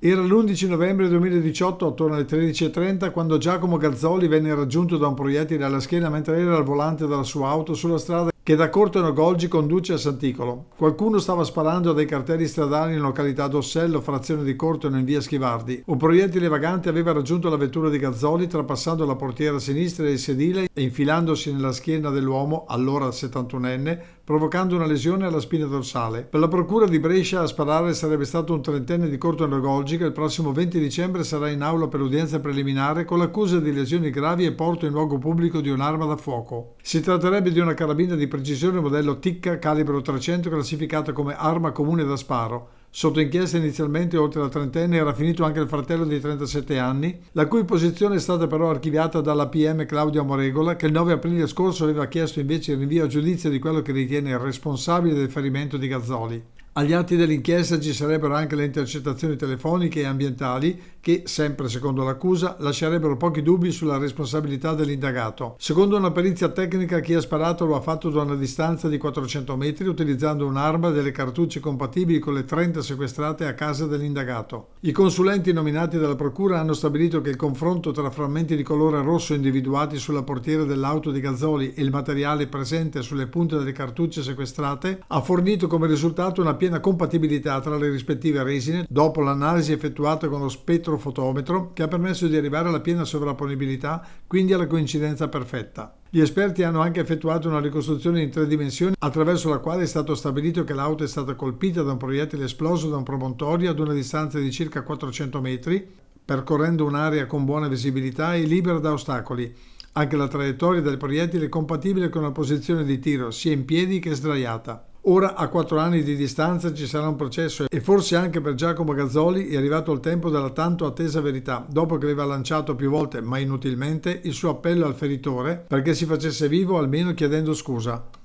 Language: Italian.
Era l'11 novembre 2018, attorno alle 13.30, quando Giacomo Gazzoli venne raggiunto da un proiettile alla schiena mentre era al volante della sua auto sulla strada che da Corteno Golgi conduce a Santicolo. Qualcuno stava sparando dai cartelli stradali in località d'Ossello, frazione di Corteno in via Schivardi. Un proiettile vagante aveva raggiunto la vettura di Gazzoli, trapassando la portiera sinistra del sedile e infilandosi nella schiena dell'uomo, allora 71enne, provocando una lesione alla spina dorsale. Per la procura di Brescia a sparare sarebbe stato un trentenne di Corto Energolgi che il prossimo 20 dicembre sarà in aula per l'udienza preliminare con l'accusa di lesioni gravi e porto in luogo pubblico di un'arma da fuoco. Si tratterebbe di una carabina di precisione modello Ticca calibro 300 classificata come arma comune da sparo Sotto inchiesta inizialmente oltre la trentenne era finito anche il fratello di 37 anni, la cui posizione è stata però archiviata dalla PM Claudia Moregola, che il 9 aprile scorso aveva chiesto invece il rinvio a giudizio di quello che ritiene il responsabile del ferimento di Gazzoli. Agli atti dell'inchiesta ci sarebbero anche le intercettazioni telefoniche e ambientali che, sempre secondo l'accusa, lascerebbero pochi dubbi sulla responsabilità dell'indagato. Secondo una perizia tecnica, chi ha sparato lo ha fatto da una distanza di 400 metri utilizzando un'arma e delle cartucce compatibili con le 30 sequestrate a casa dell'indagato. I consulenti nominati dalla procura hanno stabilito che il confronto tra frammenti di colore rosso individuati sulla portiera dell'auto di Gazzoli e il materiale presente sulle punte delle cartucce sequestrate ha fornito come risultato una piena compatibilità tra le rispettive resine dopo l'analisi effettuata con lo spettro microfotometro che ha permesso di arrivare alla piena sovrapponibilità, quindi alla coincidenza perfetta. Gli esperti hanno anche effettuato una ricostruzione in tre dimensioni attraverso la quale è stato stabilito che l'auto è stata colpita da un proiettile esploso da un promontorio ad una distanza di circa 400 metri, percorrendo un'area con buona visibilità e libera da ostacoli. Anche la traiettoria del proiettile è compatibile con la posizione di tiro, sia in piedi che sdraiata. Ora a quattro anni di distanza ci sarà un processo e forse anche per Giacomo Gazzoli è arrivato il tempo della tanto attesa verità, dopo che aveva lanciato più volte, ma inutilmente, il suo appello al feritore perché si facesse vivo almeno chiedendo scusa.